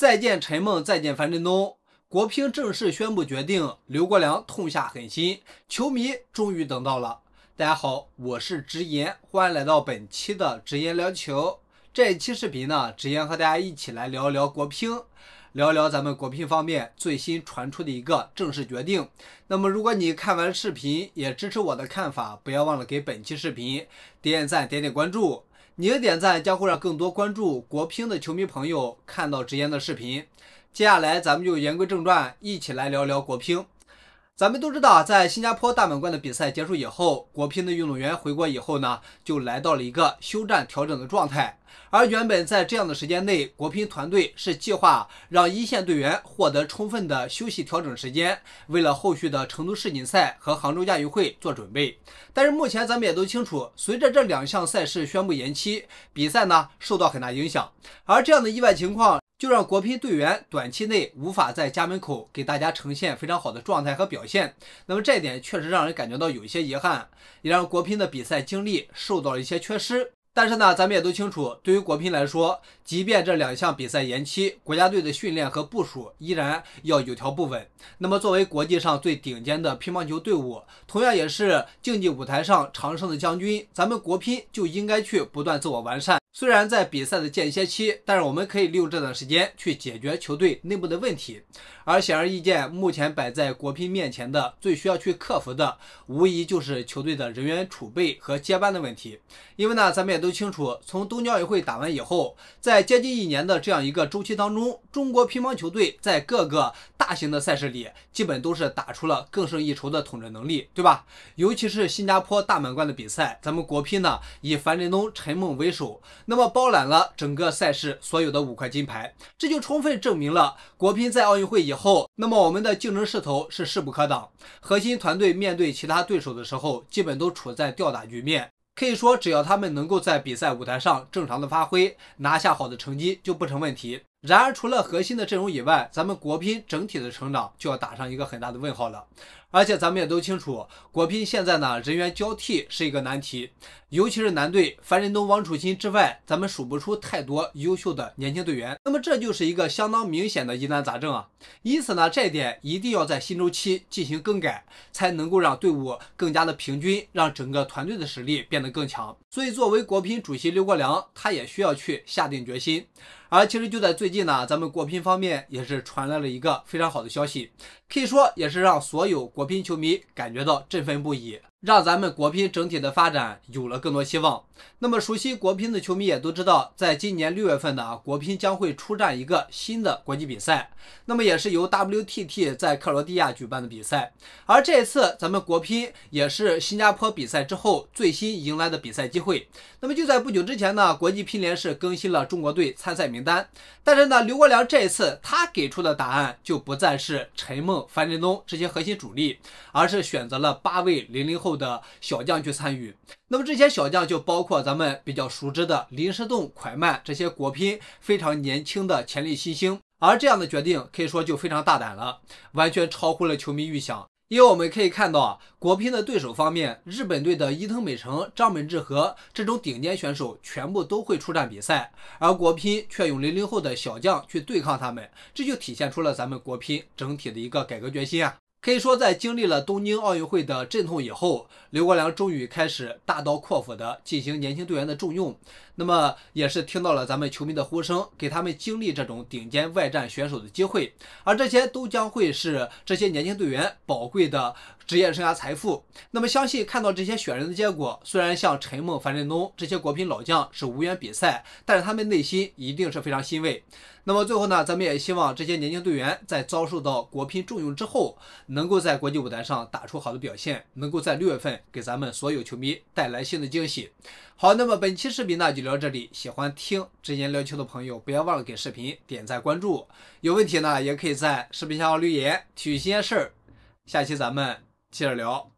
再见陈梦，再见樊振东。国乒正式宣布决定，刘国梁痛下狠心，球迷终于等到了。大家好，我是直言，欢迎来到本期的直言聊球。这一期视频呢，直言和大家一起来聊一聊国乒，聊聊咱们国乒方面最新传出的一个正式决定。那么，如果你看完视频也支持我的看法，不要忘了给本期视频点点赞、点点关注。你的点赞将会让更多关注国乒的球迷朋友看到直言的视频。接下来，咱们就言归正传，一起来聊聊国乒。咱们都知道，在新加坡大满贯的比赛结束以后，国乒的运动员回国以后呢，就来到了一个休战调整的状态。而原本在这样的时间内，国乒团队是计划让一线队员获得充分的休息调整时间，为了后续的成都世锦赛和杭州亚运会做准备。但是目前咱们也都清楚，随着这两项赛事宣布延期，比赛呢受到很大影响。而这样的意外情况。就让国乒队员短期内无法在家门口给大家呈现非常好的状态和表现，那么这一点确实让人感觉到有一些遗憾，也让国乒的比赛经历受到了一些缺失。但是呢，咱们也都清楚，对于国乒来说，即便这两项比赛延期，国家队的训练和部署依然要有条不紊。那么，作为国际上最顶尖的乒乓球队伍，同样也是竞技舞台上常胜的将军，咱们国乒就应该去不断自我完善。虽然在比赛的间歇期，但是我们可以利用这段时间去解决球队内部的问题。而显而易见，目前摆在国乒面前的最需要去克服的，无疑就是球队的人员储备和接班的问题。因为呢，咱们。也。都清楚，从东京奥运会打完以后，在接近一年的这样一个周期当中，中国乒乓球队在各个大型的赛事里，基本都是打出了更胜一筹的统治能力，对吧？尤其是新加坡大满贯的比赛，咱们国乒呢以樊振东、陈梦为首，那么包揽了整个赛事所有的五块金牌，这就充分证明了国乒在奥运会以后，那么我们的竞争势头是势不可挡。核心团队面对其他对手的时候，基本都处在吊打局面。可以说，只要他们能够在比赛舞台上正常的发挥，拿下好的成绩就不成问题。然而，除了核心的阵容以外，咱们国乒整体的成长就要打上一个很大的问号了。而且，咱们也都清楚，国乒现在呢人员交替是一个难题，尤其是男队，樊振东、王楚钦之外，咱们数不出太多优秀的年轻队员。那么，这就是一个相当明显的疑难杂症啊。因此呢，这一点一定要在新周期进行更改，才能够让队伍更加的平均，让整个团队的实力变得更强。所以，作为国乒主席刘国梁，他也需要去下定决心。而其实就在最近呢，咱们国乒方面也是传来了一个非常好的消息，可以说也是让所有国乒球迷感觉到振奋不已。让咱们国乒整体的发展有了更多希望。那么熟悉国乒的球迷也都知道，在今年六月份呢，国乒将会出战一个新的国际比赛，那么也是由 WTT 在克罗地亚举办的比赛。而这一次咱们国乒也是新加坡比赛之后最新迎来的比赛机会。那么就在不久之前呢，国际乒联是更新了中国队参赛名单，但是呢，刘国梁这一次他给出的答案就不再是陈梦、樊振东这些核心主力，而是选择了八位零零后。后的小将去参与，那么这些小将就包括咱们比较熟知的林诗栋、蒯曼这些国乒非常年轻的潜力新星。而这样的决定可以说就非常大胆了，完全超乎了球迷预想。因为我们可以看到，啊，国乒的对手方面，日本队的伊藤美诚、张本智和这种顶尖选手全部都会出战比赛，而国乒却用零零后的小将去对抗他们，这就体现出了咱们国乒整体的一个改革决心啊。可以说，在经历了东京奥运会的阵痛以后，刘国梁终于开始大刀阔斧地进行年轻队员的重用。那么也是听到了咱们球迷的呼声，给他们经历这种顶尖外战选手的机会，而这些都将会是这些年轻队员宝贵的职业生涯财富。那么相信看到这些选人的结果，虽然像陈梦、樊振东这些国乒老将是无缘比赛，但是他们内心一定是非常欣慰。那么最后呢，咱们也希望这些年轻队员在遭受到国乒重用之后，能够在国际舞台上打出好的表现，能够在六月份给咱们所有球迷带来新的惊喜。好，那么本期视频呢就聊。到这里，喜欢听直言聊球的朋友，不要忘了给视频点赞、关注。有问题呢，也可以在视频下方留言，提一些事儿。下期咱们接着聊。